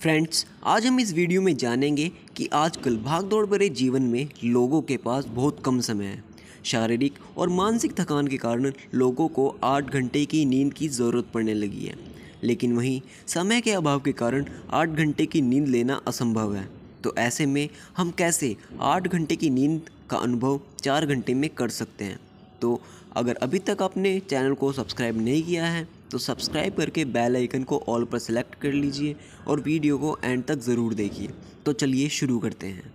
friends आज हम इस वीडियो में जानेंगे कि आजकल भागदौड़ भरे जीवन में लोगों के पास बहुत कम समय है शारीरिक और मानसिक थकान के कारण लोगों को आठ घंटे की नींद की ज़रूरत पड़ने लगी है लेकिन वहीं समय के अभाव के कारण आठ घंटे की नींद लेना असंभव है तो ऐसे में हम कैसे आठ घंटे की नींद का अनुभव चार घंटे में कर सकते हैं तो अगर अभी तक आपने चैनल को सब्सक्राइब नहीं किया है तो सब्सक्राइब करके बेल आइकन को ऑल पर सेलेक्ट कर लीजिए और वीडियो को एंड तक ज़रूर देखिए तो चलिए शुरू करते हैं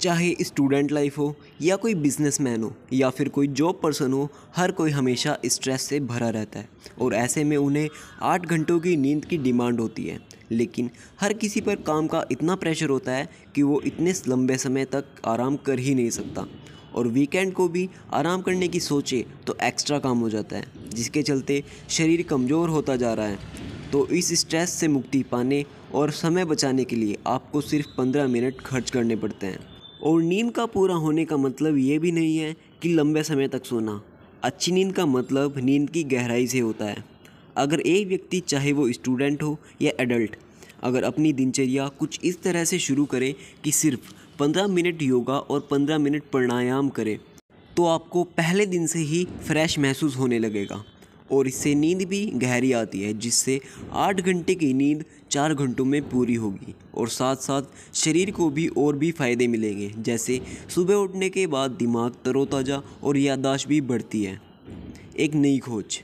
चाहे स्टूडेंट लाइफ हो या कोई बिजनेसमैन हो या फिर कोई जॉब पर्सन हो हर कोई हमेशा स्ट्रेस से भरा रहता है और ऐसे में उन्हें आठ घंटों की नींद की डिमांड होती है लेकिन हर किसी पर काम का इतना प्रेशर होता है कि वो इतने लंबे समय तक आराम कर ही नहीं सकता और वीकेंड को भी आराम करने की सोचे तो एक्स्ट्रा काम हो जाता है जिसके चलते शरीर कमज़ोर होता जा रहा है तो इस स्ट्रेस से मुक्ति पाने और समय बचाने के लिए आपको सिर्फ पंद्रह मिनट खर्च करने पड़ते हैं और नींद का पूरा होने का मतलब ये भी नहीं है कि लंबे समय तक सोना अच्छी नींद का मतलब नींद की गहराई से होता है अगर एक व्यक्ति चाहे वो स्टूडेंट हो या एडल्ट अगर अपनी दिनचर्या कुछ इस तरह से शुरू करे कि सिर्फ पंद्रह मिनट योगा और पंद्रह मिनट प्राणायाम करे तो आपको पहले दिन से ही फ्रेश महसूस होने लगेगा और इससे नींद भी गहरी आती है जिससे आठ घंटे की नींद चार घंटों में पूरी होगी और साथ साथ शरीर को भी और भी फ़ायदे मिलेंगे जैसे सुबह उठने के बाद दिमाग तरोताज़ा और याददाश्त भी बढ़ती है एक नई खोज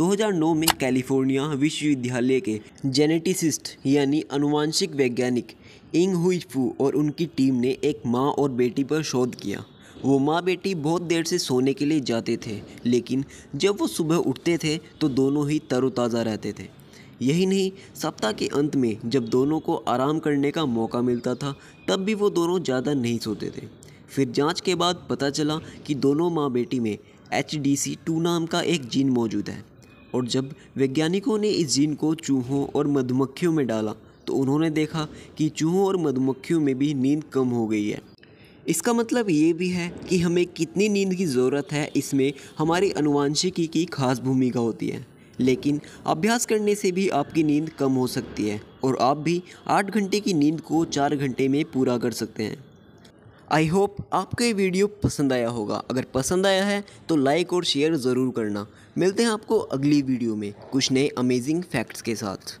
2009 में कैलिफोर्निया विश्वविद्यालय के जेनेटिसिस्ट यानी अनुवांशिक वैज्ञानिक इंग हुई फू और उनकी टीम ने एक माँ और बेटी पर शोध किया वो माँ बेटी बहुत देर से सोने के लिए जाते थे लेकिन जब वो सुबह उठते थे तो दोनों ही तरोताज़ा रहते थे यही नहीं सप्ताह के अंत में जब दोनों को आराम करने का मौका मिलता था तब भी वो दोनों ज़्यादा नहीं सोते थे फिर जांच के बाद पता चला कि दोनों माँ बेटी में एच डी सी टू नाम का एक जीन मौजूद है और जब वैज्ञानिकों ने इस जीन को चूहों और मधुमक्खियों में डाला तो उन्होंने देखा कि चूहों और मधुमक्खियों में भी नींद कम हो गई है इसका मतलब ये भी है कि हमें कितनी नींद की ज़रूरत है इसमें हमारी अनुवांशिकी की खास भूमिका होती है लेकिन अभ्यास करने से भी आपकी नींद कम हो सकती है और आप भी आठ घंटे की नींद को चार घंटे में पूरा कर सकते हैं आई होप आपको ये वीडियो पसंद आया होगा अगर पसंद आया है तो लाइक और शेयर ज़रूर करना मिलते हैं आपको अगली वीडियो में कुछ नए अमेजिंग फैक्ट्स के साथ